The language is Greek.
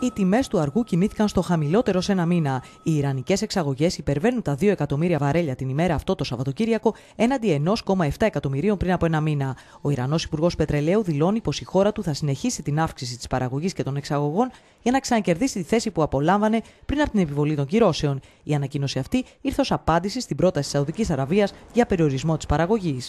οι τιμές του αργού κινήθηκαν στο χαμηλότερο σε ένα μήνα. Οι Ιρανικές εξαγωγές υπερβαίνουν τα 2 εκατομμύρια βαρέλια την ημέρα αυτό το Σαββατοκύριακο έναντι 1,7 εκατομμυρίων πριν από ένα μήνα. Ο Ιρανός Υπουργός Πετρελαίου δηλώνει πως η χώρα του θα συνεχίσει την αύξηση της παραγωγής και των εξαγωγών για να ξανακερδίσει τη θέση που απολάμβανε πριν από την επιβολή των κυρώσεων. Η ανακοίνωση αυτή ήρθε ως απάντηση στην πρόταση της Σαουδικής Αραβίας για περιορισμό της παραγωγής.